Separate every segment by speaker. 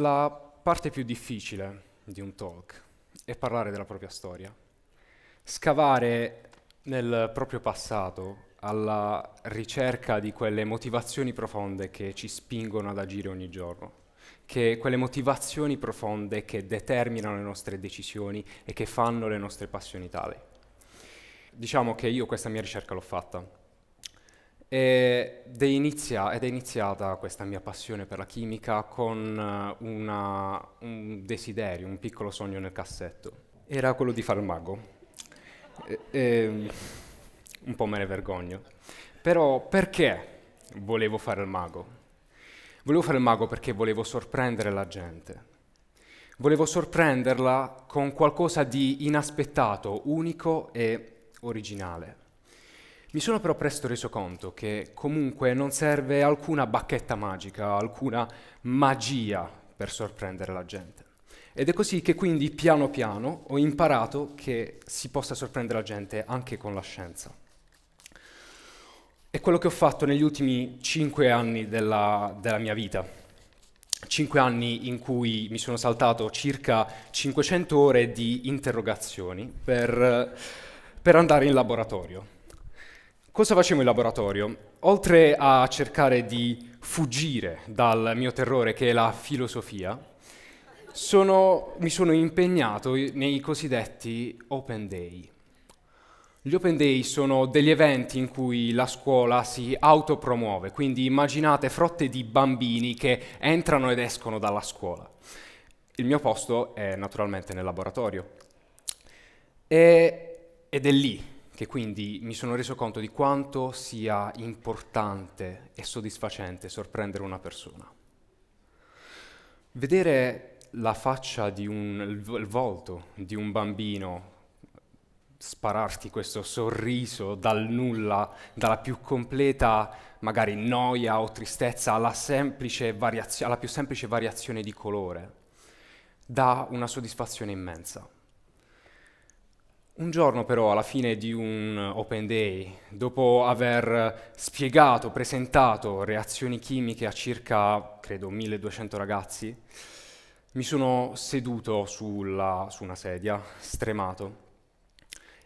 Speaker 1: La parte più difficile di un talk è parlare della propria storia, scavare nel proprio passato alla ricerca di quelle motivazioni profonde che ci spingono ad agire ogni giorno, che quelle motivazioni profonde che determinano le nostre decisioni e che fanno le nostre passioni tali. Diciamo che io questa mia ricerca l'ho fatta ed è, inizia, ed è, iniziata questa mia passione per la chimica con eh, una, un desiderio, un piccolo sogno nel cassetto. Era quello di fare il mago. E, e, ehm, un po' me ne vergogno. Però perché volevo fare il mago? Volevo fare il mago perché volevo sorprendere la gente. Volevo sorprenderla con qualcosa di inaspettato, unico e originale. Mi sono però presto reso conto che comunque non serve alcuna bacchetta magica, alcuna magia per sorprendere la gente. Ed è così che quindi piano piano ho imparato che si possa sorprendere la gente anche con la scienza. È quello che ho fatto negli ultimi cinque anni della, della mia vita. Cinque anni in cui mi sono saltato circa 500 ore di interrogazioni per, per andare in laboratorio. Cosa facevo in laboratorio? Oltre a cercare di fuggire dal mio terrore che è la filosofia, sono, mi sono impegnato nei cosiddetti open day. Gli open day sono degli eventi in cui la scuola si autopromuove, quindi immaginate frotte di bambini che entrano ed escono dalla scuola. Il mio posto è naturalmente nel laboratorio. E, ed è lì che quindi mi sono reso conto di quanto sia importante e soddisfacente sorprendere una persona. Vedere la faccia di un, il volto di un bambino spararti questo sorriso dal nulla, dalla più completa magari noia o tristezza alla, alla più semplice variazione di colore, dà una soddisfazione immensa. Un giorno però, alla fine di un Open Day, dopo aver spiegato, presentato reazioni chimiche a circa, credo, 1200 ragazzi, mi sono seduto sulla, su una sedia, stremato,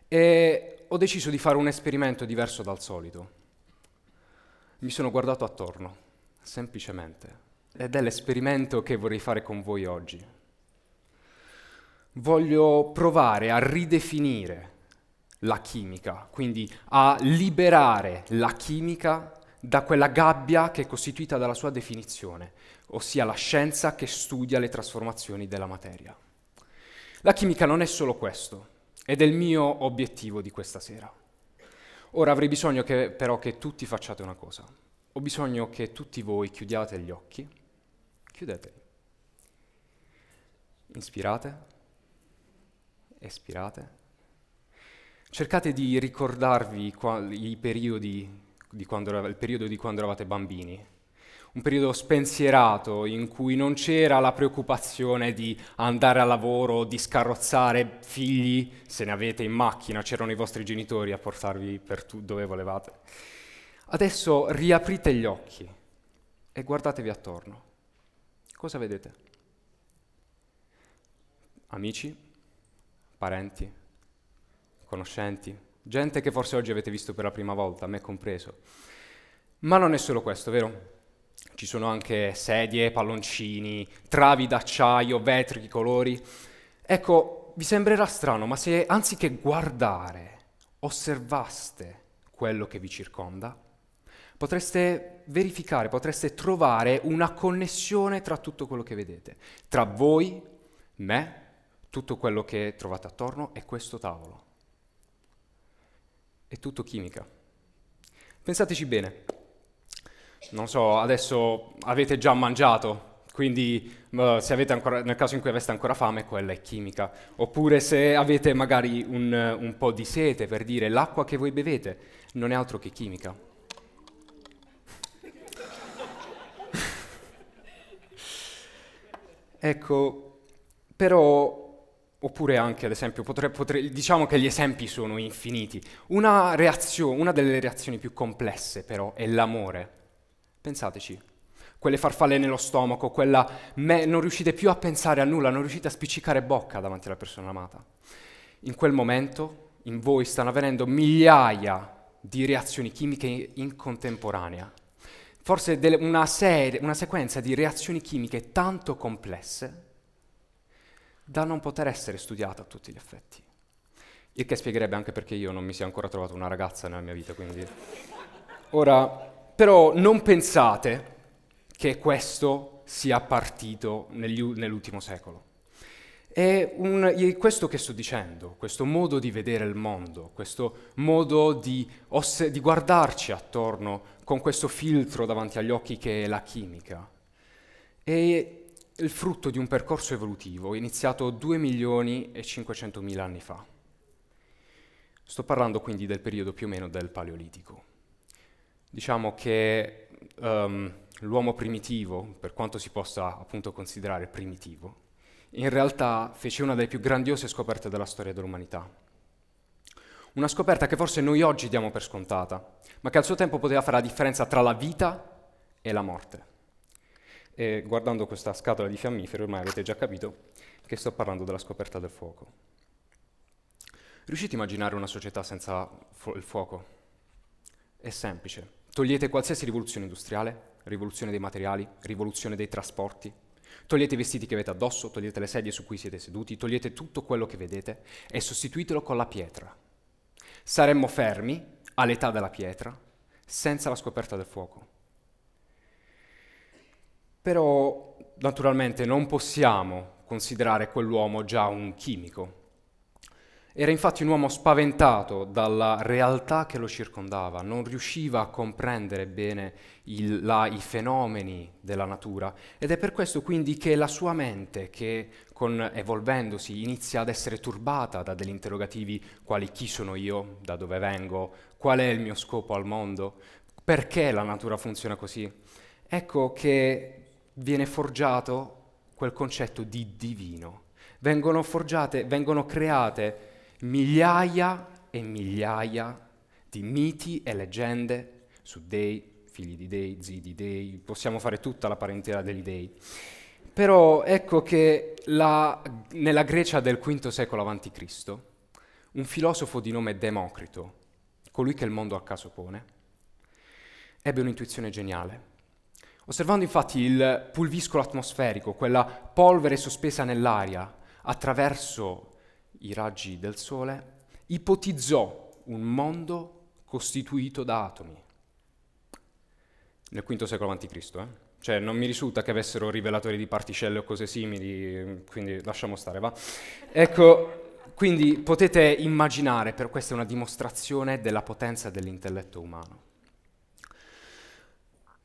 Speaker 1: e ho deciso di fare un esperimento diverso dal solito. Mi sono guardato attorno, semplicemente, ed è l'esperimento che vorrei fare con voi oggi voglio provare a ridefinire la chimica, quindi a liberare la chimica da quella gabbia che è costituita dalla sua definizione, ossia la scienza che studia le trasformazioni della materia. La chimica non è solo questo, ed è il mio obiettivo di questa sera. Ora avrei bisogno che, però che tutti facciate una cosa. Ho bisogno che tutti voi chiudiate gli occhi, chiudeteli, inspirate, espirate. Cercate di ricordarvi i periodi quando, il periodo di quando eravate bambini, un periodo spensierato in cui non c'era la preoccupazione di andare a lavoro, di scarrozzare figli, se ne avete in macchina, c'erano i vostri genitori a portarvi per tu dove volevate. Adesso riaprite gli occhi e guardatevi attorno. Cosa vedete? Amici, parenti, conoscenti, gente che forse oggi avete visto per la prima volta, me compreso. Ma non è solo questo, vero? Ci sono anche sedie, palloncini, travi d'acciaio, vetri di colori. Ecco, vi sembrerà strano, ma se anziché guardare, osservaste quello che vi circonda, potreste verificare, potreste trovare una connessione tra tutto quello che vedete, tra voi, me tutto quello che trovate attorno è questo tavolo. È tutto chimica. Pensateci bene. Non so, adesso avete già mangiato, quindi eh, ancora, nel caso in cui aveste ancora fame, quella è chimica. Oppure se avete magari un, un po' di sete, per dire l'acqua che voi bevete non è altro che chimica. ecco, però Oppure anche, ad esempio, potrei, potrei, diciamo che gli esempi sono infiniti. Una, reazione, una delle reazioni più complesse, però, è l'amore. Pensateci, quelle farfalle nello stomaco, quella me, non riuscite più a pensare a nulla, non riuscite a spiccicare bocca davanti alla persona amata. In quel momento in voi stanno avvenendo migliaia di reazioni chimiche in contemporanea, forse delle, una, serie, una sequenza di reazioni chimiche tanto complesse da non poter essere studiata a tutti gli effetti. Il che spiegherebbe anche perché io non mi sia ancora trovato una ragazza nella mia vita, quindi... Ora, però non pensate che questo sia partito nell'ultimo secolo. Un, questo che sto dicendo, questo modo di vedere il mondo, questo modo di, osse, di guardarci attorno con questo filtro davanti agli occhi che è la chimica, e il frutto di un percorso evolutivo iniziato 2 milioni e 500 mila anni fa. Sto parlando quindi del periodo più o meno del Paleolitico. Diciamo che um, l'uomo primitivo, per quanto si possa appunto considerare primitivo, in realtà fece una delle più grandiose scoperte della storia dell'umanità. Una scoperta che forse noi oggi diamo per scontata, ma che al suo tempo poteva fare la differenza tra la vita e la morte. E guardando questa scatola di fiammiferi ormai avete già capito che sto parlando della scoperta del fuoco. Riuscite a immaginare una società senza fu il fuoco? È semplice. Togliete qualsiasi rivoluzione industriale, rivoluzione dei materiali, rivoluzione dei trasporti, Togliete i vestiti che avete addosso, togliete le sedie su cui siete seduti, togliete tutto quello che vedete e sostituitelo con la pietra. Saremmo fermi all'età della pietra senza la scoperta del fuoco. Però naturalmente non possiamo considerare quell'uomo già un chimico. Era infatti un uomo spaventato dalla realtà che lo circondava, non riusciva a comprendere bene il, la, i fenomeni della natura ed è per questo quindi che la sua mente, che con, evolvendosi inizia ad essere turbata da degli interrogativi quali chi sono io, da dove vengo, qual è il mio scopo al mondo, perché la natura funziona così, ecco che viene forgiato quel concetto di divino. Vengono forgiate, vengono create migliaia e migliaia di miti e leggende su dei, figli di dei, zii di dei, possiamo fare tutta la parentela degli dei. Però ecco che la, nella Grecia del V secolo a.C., un filosofo di nome Democrito, colui che il mondo a caso pone, ebbe un'intuizione geniale Osservando infatti il pulviscolo atmosferico, quella polvere sospesa nell'aria attraverso i raggi del Sole, ipotizzò un mondo costituito da atomi. Nel V secolo a.C., eh? cioè non mi risulta che avessero rivelatori di particelle o cose simili, quindi lasciamo stare, va? Ecco, quindi potete immaginare, per questa è una dimostrazione della potenza dell'intelletto umano.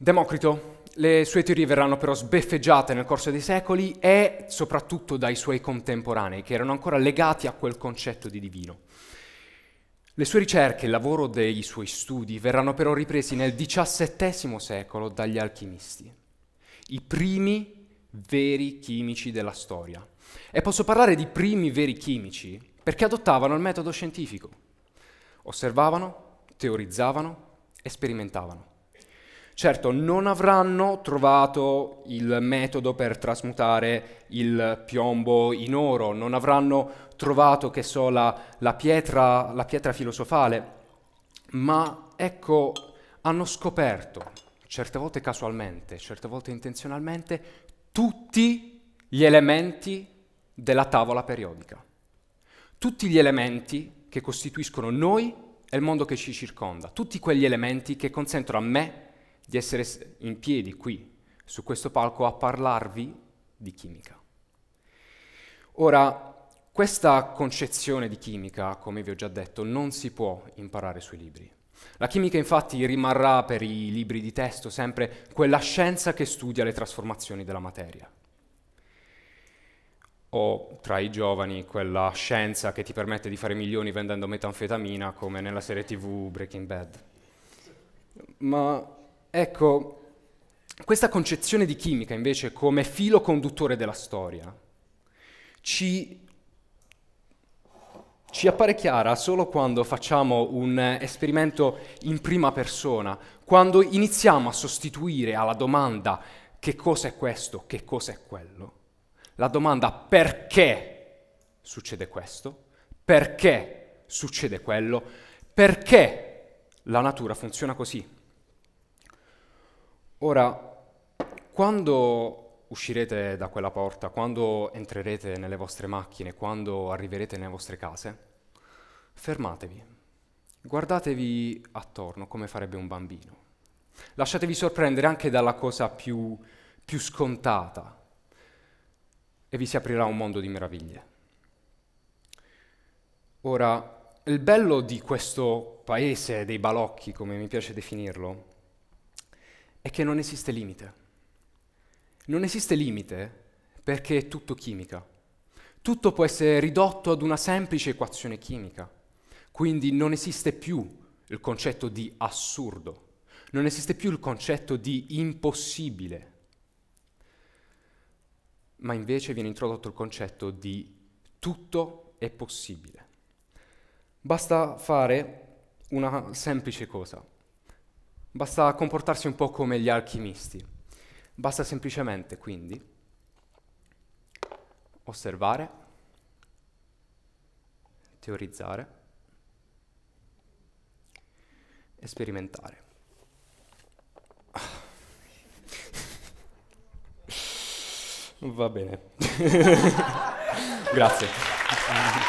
Speaker 1: Democrito, le sue teorie verranno però sbeffeggiate nel corso dei secoli e soprattutto dai suoi contemporanei, che erano ancora legati a quel concetto di divino. Le sue ricerche, e il lavoro dei suoi studi verranno però ripresi nel XVII secolo dagli alchimisti, i primi veri chimici della storia. E posso parlare di primi veri chimici perché adottavano il metodo scientifico. Osservavano, teorizzavano sperimentavano. Certo, non avranno trovato il metodo per trasmutare il piombo in oro, non avranno trovato, che so, la, la, pietra, la pietra filosofale, ma ecco, hanno scoperto, certe volte casualmente, certe volte intenzionalmente, tutti gli elementi della tavola periodica, tutti gli elementi che costituiscono noi e il mondo che ci circonda, tutti quegli elementi che consentono a me di essere in piedi qui, su questo palco, a parlarvi di chimica. Ora, questa concezione di chimica, come vi ho già detto, non si può imparare sui libri. La chimica infatti rimarrà per i libri di testo sempre quella scienza che studia le trasformazioni della materia. O tra i giovani quella scienza che ti permette di fare milioni vendendo metanfetamina come nella serie tv Breaking Bad. Ma Ecco, questa concezione di chimica invece come filo conduttore della storia ci, ci appare chiara solo quando facciamo un esperimento in prima persona, quando iniziamo a sostituire alla domanda che cosa è questo, che cosa è quello, la domanda perché succede questo, perché succede quello, perché la natura funziona così. Ora, quando uscirete da quella porta, quando entrerete nelle vostre macchine, quando arriverete nelle vostre case, fermatevi, guardatevi attorno come farebbe un bambino. Lasciatevi sorprendere anche dalla cosa più, più scontata e vi si aprirà un mondo di meraviglie. Ora, il bello di questo paese dei balocchi, come mi piace definirlo, è che non esiste limite. Non esiste limite perché è tutto chimica. Tutto può essere ridotto ad una semplice equazione chimica. Quindi non esiste più il concetto di assurdo, non esiste più il concetto di impossibile. Ma invece viene introdotto il concetto di tutto è possibile. Basta fare una semplice cosa, Basta comportarsi un po' come gli alchimisti. Basta semplicemente, quindi, osservare, teorizzare e sperimentare. Va bene. Grazie.